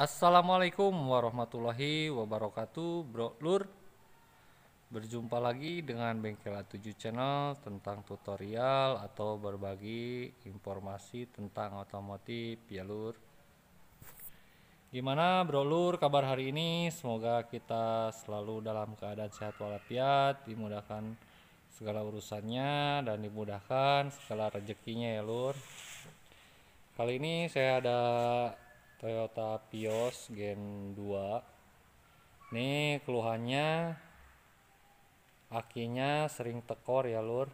Assalamualaikum warahmatullahi wabarakatuh Bro Lur Berjumpa lagi dengan Bengkel A7 Channel tentang tutorial atau berbagi informasi tentang otomotif ya Lur Gimana Bro Lur kabar hari ini? Semoga kita selalu dalam keadaan sehat walafiat, dimudahkan segala urusannya dan dimudahkan segala rezekinya ya Lur. Kali ini saya ada Toyota Vios Gen 2 nih keluhannya akinya sering tekor ya lur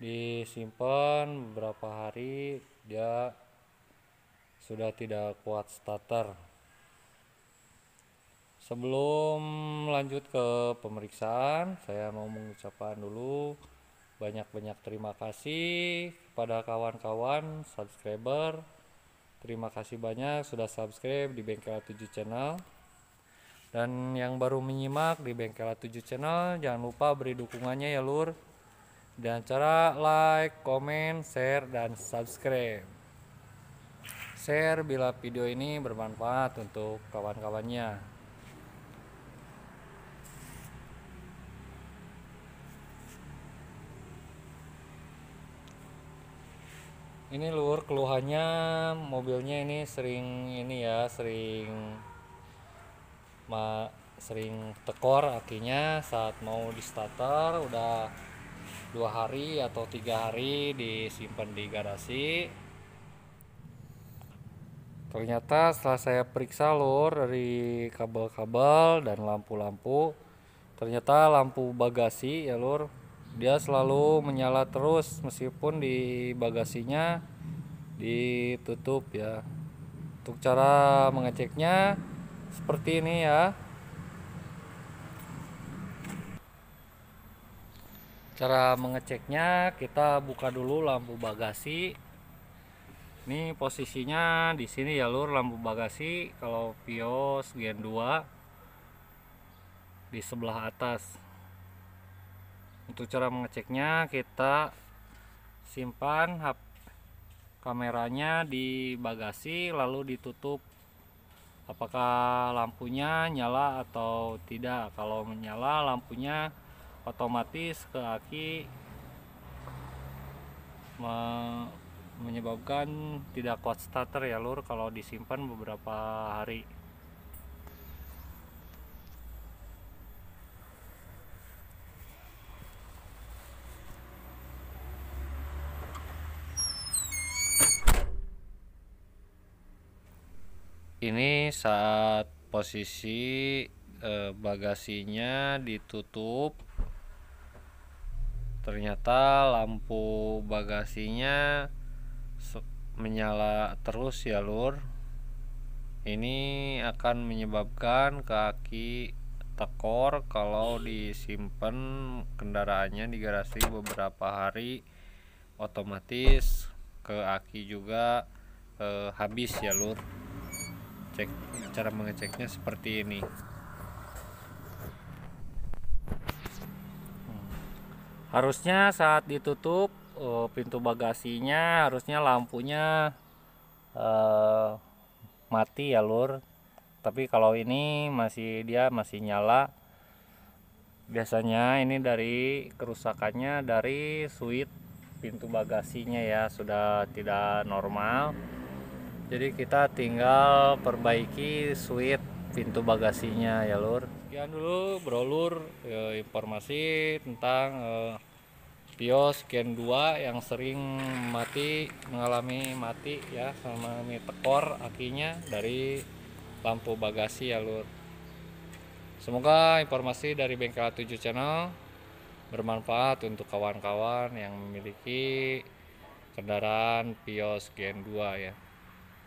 disimpan beberapa hari dia sudah tidak kuat starter sebelum lanjut ke pemeriksaan saya mau mengucapkan dulu banyak-banyak terima kasih kepada kawan-kawan subscriber Terima kasih banyak sudah subscribe di Bengkel 7 channel. Dan yang baru menyimak di Bengkel 7 channel, jangan lupa beri dukungannya ya lur. Dan cara like, komen, share, dan subscribe. Share bila video ini bermanfaat untuk kawan-kawannya. ini lur, keluhannya mobilnya ini sering ini ya sering ma sering tekor akinya saat mau di starter udah dua hari atau tiga hari disimpan di garasi ternyata setelah saya periksa lur dari kabel-kabel dan lampu-lampu ternyata lampu bagasi ya lur dia selalu menyala terus meskipun di bagasinya ditutup ya untuk cara mengeceknya seperti ini ya cara mengeceknya kita buka dulu lampu bagasi ini posisinya di sini ya lur lampu bagasi kalau Vios Gen 2 di sebelah atas untuk cara mengeceknya kita simpan HP kameranya di bagasi lalu ditutup apakah lampunya nyala atau tidak kalau menyala lampunya otomatis ke aki menyebabkan tidak kuat starter ya lur kalau disimpan beberapa hari ini saat posisi eh, bagasinya ditutup ternyata lampu bagasinya menyala terus ya lur ini akan menyebabkan kaki tekor kalau disimpan kendaraannya di garasi beberapa hari otomatis ke aki juga eh, habis ya lur cek cara mengeceknya seperti ini harusnya saat ditutup eh, pintu bagasinya harusnya lampunya uh, mati ya lur tapi kalau ini masih dia masih nyala biasanya ini dari kerusakannya dari suit pintu bagasinya ya sudah tidak normal jadi kita tinggal perbaiki switch pintu bagasinya ya lur sekian dulu bro lur ya, informasi tentang eh, Pio Gen 2 yang sering mati mengalami mati ya sama tekor akinya dari lampu bagasi ya lur semoga informasi dari bengkel 7 channel bermanfaat untuk kawan-kawan yang memiliki kendaraan Pios Gen 2 ya